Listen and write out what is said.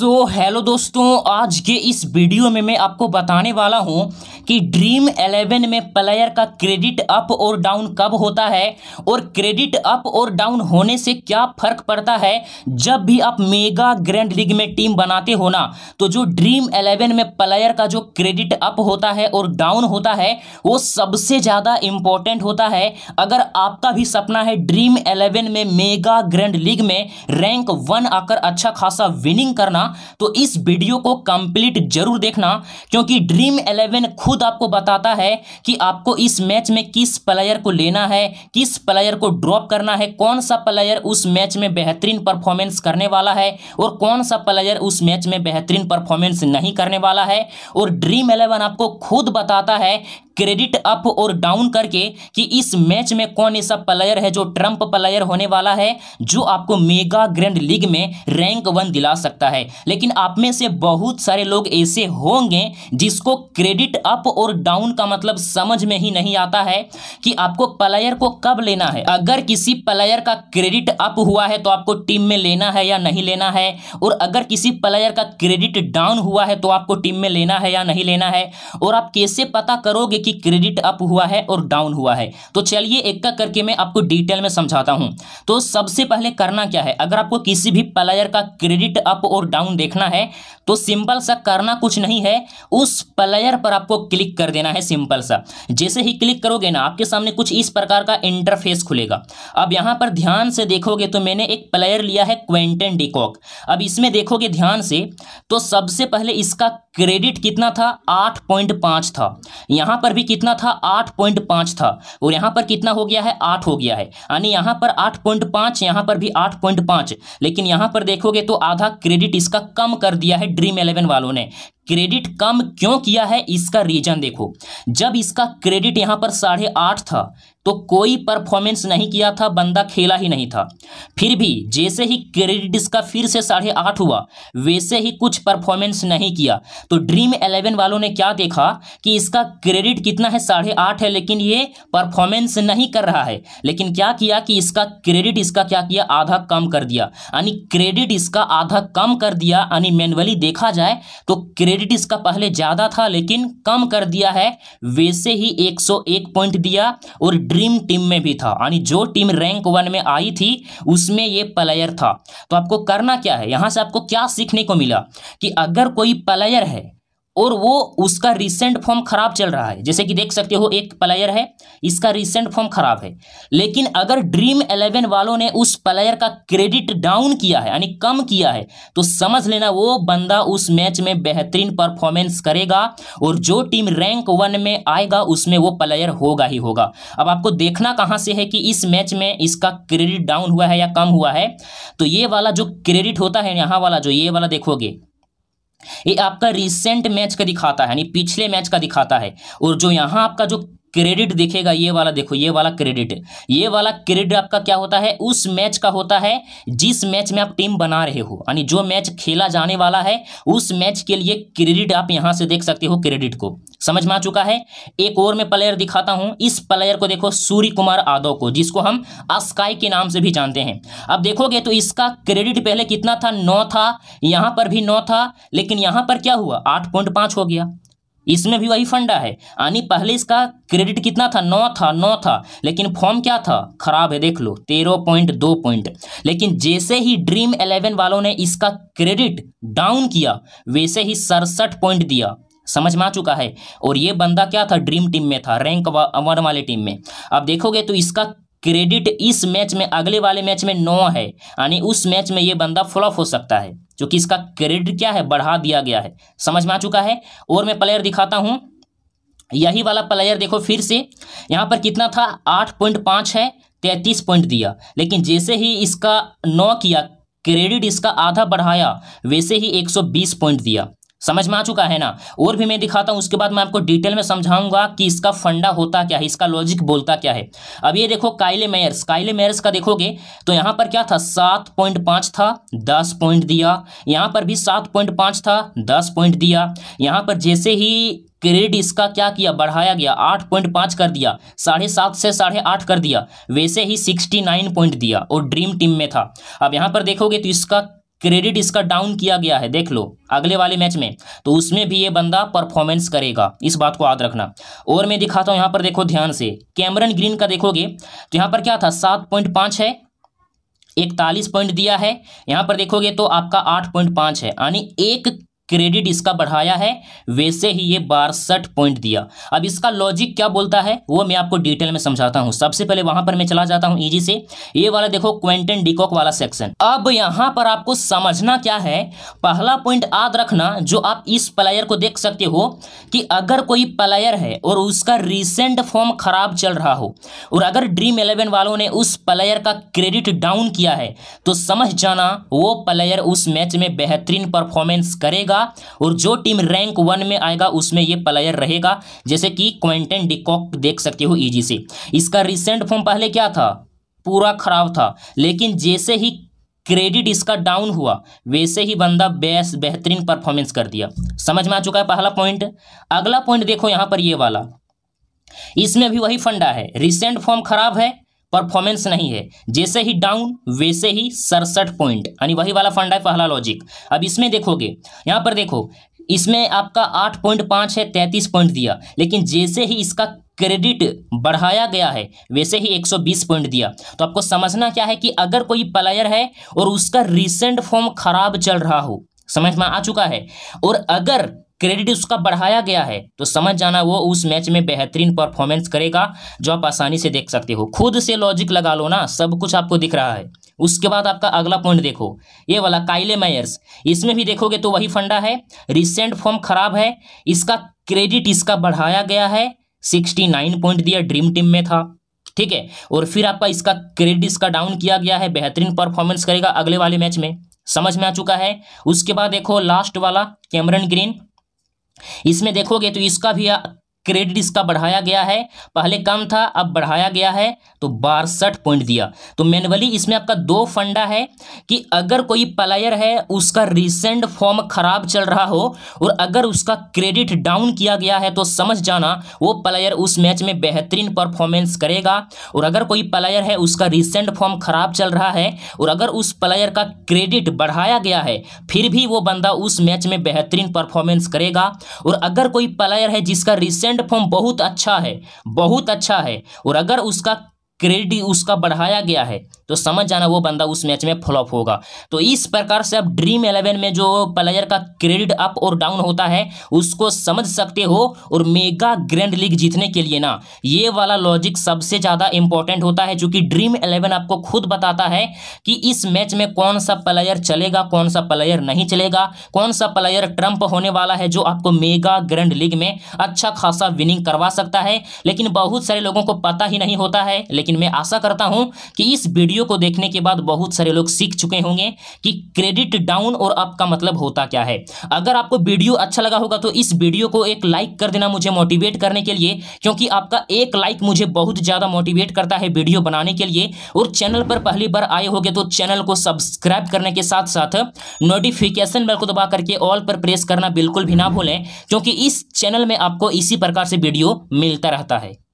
सो so, hello दोस्तों आज के इस वीडियो में मैं आपको बताने वाला हूं कि ड्रीम एलेवन में प्लेयर का क्रेडिट अप और डाउन कब होता है और क्रेडिट अप और डाउन होने से क्या फ़र्क पड़ता है जब भी आप मेगा ग्रैंड लीग में टीम बनाते हो ना तो जो ड्रीम एलेवन में प्लेयर का जो क्रेडिट अप होता है और डाउन होता है वो सबसे ज़्यादा इम्पोर्टेंट होता है अगर आपका भी सपना है ड्रीम एलेवन में मेगा ग्रैंड लीग में रैंक वन आकर अच्छा खासा विनिंग करना तो इस वीडियो को कंप्लीट जरूर देखना क्योंकि ड्रीम इलेवन खुद आपको बताता है कि आपको इस मैच में किस प्लेयर को लेना है किस प्लेयर को ड्रॉप करना है कौन सा प्लेयर उस मैच में बेहतरीन परफॉर्मेंस करने वाला है और कौन सा प्लेयर उस मैच में बेहतरीन परफॉर्मेंस नहीं करने वाला है और ड्रीम इलेवन आपको खुद बताता है क्रेडिट अप और डाउन करके कि इस मैच में कौन ऐसा प्लेयर है जो ट्रम्प प्लेयर होने वाला है जो आपको मेगा ग्रैंड लीग में रैंक वन दिला सकता है लेकिन आप में से बहुत सारे लोग ऐसे होंगे जिसको क्रेडिट अप और डाउन का मतलब समझ में ही नहीं आता है कि आपको प्लेयर को कब लेना है अगर किसी प्लेयर का क्रेडिट अप हुआ है तो आपको टीम में लेना है या नहीं लेना है और अगर किसी प्लेयर का क्रेडिट डाउन हुआ है तो आपको टीम में लेना है या नहीं लेना है और आप कैसे पता करोगे कि क्रेडिट अप हुआ है और डाउन हुआ है तो चलिए एक का करके मैं आपको डिटेल में समझाता हूं तो सबसे पहले करना क्या है अगर आपको किसी भी प्लेयर का क्रेडिट अप और डाउन देखना है तो सिंपल सा करना कुछ नहीं है उस प्लेयर पर आपको क्लिक कर देना है सिंपल सा जैसे ही क्लिक करोगे ना आपके सामने कुछ इस प्रकार का इंटरफेस खुलेगा अब यहाँ पर ध्यान से देखोगे तो मैंने एक प्लेयर लिया है क्वेंटन डिकॉक अब इसमें देखोगे ध्यान से तो सबसे पहले इसका क्रेडिट कितना था आठ पॉइंट पाँच था यहाँ पर पर भी कितना था आठ पॉइंट पाँच था और यहाँ पर कितना हो गया है आठ हो गया है यानी यहाँ पर आठ पॉइंट पाँच यहाँ पर भी आठ पॉइंट पाँच लेकिन यहाँ पर देखोगे तो आधा क्रेडिट इसका कम कर दिया है ड्रीम इलेवन वालों ने क्रेडिट कम क्यों किया है इसका रीजन देखो जब इसका क्रेडिट यहाँ पर साढ़े आठ था तो कोई परफॉर्मेंस नहीं किया था बंदा खेला ही नहीं था फिर भी जैसे ही क्रेडिट इसका फिर से साढ़े आठ हुआ वैसे ही कुछ परफॉर्मेंस नहीं किया तो ड्रीम एलेवन वालों ने क्या देखा कि इसका क्रेडिट कितना है साढ़े आठ है लेकिन ये परफॉर्मेंस नहीं कर रहा है लेकिन क्या किया कि इसका क्रेडिट इसका क्या किया आधा कम कर दिया यानी क्रेडिट इसका आधा कम कर दिया यानी मैनुअली देखा जाए तो क्रेडिट इसका पहले ज़्यादा था लेकिन कम कर दिया है वैसे ही एक पॉइंट दिया और ड्रीम टीम में भी था यानी जो टीम रैंक वन में आई थी उसमें ये प्लेयर था तो आपको करना क्या है यहाँ से आपको क्या सीखने को मिला कि अगर कोई प्लेयर है और वो उसका रिसेंट फॉर्म खराब चल रहा है जैसे कि देख सकते हो एक प्लेयर है इसका रिसेंट फॉर्म खराब है लेकिन अगर ड्रीम एलेवन वालों ने उस प्लेयर का क्रेडिट डाउन किया है यानी कम किया है तो समझ लेना वो बंदा उस मैच में बेहतरीन परफॉर्मेंस करेगा और जो टीम रैंक वन में आएगा उसमें वो प्लेयर होगा ही होगा अब आपको देखना कहाँ से है कि इस मैच में इसका क्रेडिट डाउन हुआ है या कम हुआ है तो ये वाला जो क्रेडिट होता है यहाँ वाला जो ये वाला देखोगे ये आपका रिसेंट मैच का दिखाता है यानी पिछले मैच का दिखाता है और जो यहाँ आपका जो क्रेडिट देखेगा ये वाला देखो ये वाला क्रेडिट ये वाला क्रेडिट आपका क्या होता है उस मैच का होता है जिस मैच में आप टीम बना रहे हो यानी जो मैच खेला जाने वाला है उस मैच के लिए क्रेडिट आप यहां से देख सकते हो क्रेडिट को समझ में आ चुका है एक और मैं प्लेयर दिखाता हूं इस प्लेयर को देखो सूर्य कुमार यादव को जिसको हम अस्काई के नाम से भी जानते हैं अब देखोगे तो इसका क्रेडिट पहले कितना था नौ था यहां पर भी नौ था लेकिन यहां पर क्या हुआ आठ पॉइंट पांच हो गया इसमें भी वही फंडा है यानी पहले इसका क्रेडिट कितना था नौ था नौ था लेकिन फॉर्म क्या था खराब है देख लो तेरह पॉइंट दो पॉइंट लेकिन जैसे ही ड्रीम एलेवन वालों ने इसका क्रेडिट डाउन किया वैसे ही सड़सठ पॉइंट दिया समझ में आ चुका है और ये बंदा क्या था ड्रीम टीम में था रैंक वन वाले टीम में अब देखोगे तो इसका क्रेडिट इस मैच में अगले वाले मैच में नौ है यानी उस मैच में ये बंदा फ्लॉप हो सकता है क्योंकि इसका क्रेडिट क्या है बढ़ा दिया गया है समझ में आ चुका है और मैं प्लेयर दिखाता हूँ यही वाला प्लेयर देखो फिर से यहाँ पर कितना था आठ पॉइंट पांच है तैतीस पॉइंट दिया लेकिन जैसे ही इसका नौ किया क्रेडिट इसका आधा बढ़ाया वैसे ही 120 पॉइंट दिया समझ में आ चुका है ना और भी मैं दिखाता हूँ उसके बाद मैं आपको डिटेल में समझाऊंगा कि इसका फंडा होता क्या है इसका लॉजिक बोलता क्या है अब ये देखो काइले मेयर्स काइले मेयर्स का देखोगे तो यहाँ पर क्या था सात पॉइंट पाँच था दस पॉइंट दिया यहाँ पर भी सात पॉइंट पाँच था दस पॉइंट दिया यहाँ पर जैसे ही क्रेडिट इसका क्या किया बढ़ाया गया आठ पॉइंट पाँच कर दिया साढ़े सात से साढ़े आठ कर दिया वैसे ही सिक्सटी नाइन पॉइंट दिया और ड्रीम टीम में था अब यहाँ पर देखोगे तो इसका क्रेडिट इसका डाउन किया गया है देख लो अगले वाले मैच में तो उसमें भी ये बंदा परफॉर्मेंस करेगा इस बात को याद रखना और मैं दिखाता हूँ यहाँ पर देखो ध्यान से कैमरन ग्रीन का देखोगे तो यहाँ पर क्या था सात पॉइंट पांच है इकतालीस पॉइंट दिया है यहां पर देखोगे तो आपका आठ पॉइंट पांच है यानी एक क्रेडिट इसका बढ़ाया है वैसे ही ये बासठ पॉइंट दिया अब इसका लॉजिक क्या बोलता है वो मैं आपको डिटेल में समझाता हूँ सबसे पहले वहां पर मैं चला जाता हूँ ईजी से ये वाला देखो क्वेंटन डिकॉक वाला सेक्शन अब यहाँ पर आपको समझना क्या है पहला पॉइंट याद रखना जो आप इस प्लेयर को देख सकते हो कि अगर कोई प्लेयर है और उसका रिसेंट फॉर्म खराब चल रहा हो और अगर ड्रीम इलेवन वालों ने उस प्लेयर का क्रेडिट डाउन किया है तो समझ जाना वो प्लेयर उस मैच में बेहतरीन परफॉर्मेंस करेगा होगा और जो टीम रैंक वन में आएगा उसमें ये प्लेयर रहेगा जैसे कि क्वेंटन डिकॉक देख सकते हो ईजी से इसका रिसेंट फॉर्म पहले क्या था पूरा खराब था लेकिन जैसे ही क्रेडिट इसका डाउन हुआ वैसे ही बंदा बेस बेहतरीन परफॉर्मेंस कर दिया समझ में आ चुका है पहला पॉइंट अगला पॉइंट देखो यहां पर ये वाला इसमें भी वही फंडा है रिसेंट फॉर्म खराब है परफॉर्मेंस नहीं है जैसे ही डाउन वैसे ही सड़सठ पॉइंट यानी वही वाला फंड है पहला लॉजिक अब इसमें देखोगे यहाँ पर देखो इसमें आपका आठ पॉइंट पाँच है तैंतीस पॉइंट दिया लेकिन जैसे ही इसका क्रेडिट बढ़ाया गया है वैसे ही 120 पॉइंट दिया तो आपको समझना क्या है कि अगर कोई प्लेयर है और उसका रिसेंट फॉर्म खराब चल रहा हो समझ में आ चुका है और अगर क्रेडिट उसका बढ़ाया गया है तो समझ जाना वो उस मैच में बेहतरीन परफॉर्मेंस करेगा जो आप आसानी से देख सकते हो खुद से लॉजिक लगा लो ना सब कुछ आपको दिख रहा है उसके बाद आपका अगला पॉइंट देखो ये वाला काइले मायर्स इसमें भी देखोगे तो वही फंडा है रिसेंट फॉर्म खराब है इसका क्रेडिट इसका बढ़ाया गया है सिक्सटी नाइन पॉइंट दिया ड्रीम टीम में था ठीक है और फिर आपका इसका क्रेडिट इसका डाउन किया गया है बेहतरीन परफॉर्मेंस करेगा अगले वाले मैच में समझ में आ चुका है उसके बाद देखो लास्ट वाला कैमरन ग्रीन इसमें देखोगे तो इसका भी क्रेडिट इसका बढ़ाया गया है पहले कम था अब बढ़ाया गया है तो बासठ पॉइंट दिया तो मैनुअली इसमें आपका दो फंडा है कि अगर कोई प्लेयर है उसका रिसेंट फॉर्म खराब चल रहा हो और अगर उसका क्रेडिट डाउन किया गया है तो समझ जाना वो प्लेयर उस मैच में बेहतरीन परफॉर्मेंस करेगा और अगर कोई प्लेयर है उसका रिसेंट फॉर्म खराब चल रहा है और अगर उस प्लेयर का क्रेडिट बढ़ाया गया है फिर भी वो बंदा उस मैच में बेहतरीन परफॉर्मेंस करेगा और अगर कोई प्लेयर है जिसका रिसेंट प्रेजेंट फॉर्म बहुत अच्छा है बहुत अच्छा है और अगर उसका क्रेडिट उसका बढ़ाया गया है तो समझ जाना वो बंदा उस मैच में फ्लॉप होगा तो इस प्रकार से आप ड्रीम इलेवन में जो प्लेयर का क्रेडिट अप और डाउन होता है उसको समझ सकते हो और मेगा ग्रैंड लीग जीतने के लिए ना ये वाला लॉजिक सबसे ज़्यादा इंपॉर्टेंट होता है चूँकि ड्रीम इलेवन आपको खुद बताता है कि इस मैच में कौन सा प्लेयर चलेगा कौन सा प्लेयर नहीं चलेगा कौन सा प्लेयर ट्रंप होने वाला है जो आपको मेगा ग्रैंड लीग में अच्छा खासा विनिंग करवा सकता है लेकिन बहुत सारे लोगों को पता ही नहीं होता है लेकिन मैं आशा करता हूं कि इस वीडियो वीडियो को देखने के बाद बहुत सारे लोग सीख चुके होंगे कि क्रेडिट डाउन और अप का मतलब होता क्या है अगर आपको वीडियो अच्छा लगा होगा तो इस वीडियो को एक लाइक कर देना मुझे मोटिवेट करने के लिए क्योंकि आपका एक लाइक मुझे बहुत ज़्यादा मोटिवेट करता है वीडियो बनाने के लिए और चैनल पर पहली बार आए होगे तो चैनल को सब्सक्राइब करने के साथ साथ नोटिफिकेशन बेल को दबा करके ऑल पर प्रेस करना बिल्कुल भी ना भूलें क्योंकि इस चैनल में आपको इसी प्रकार से वीडियो मिलता रहता है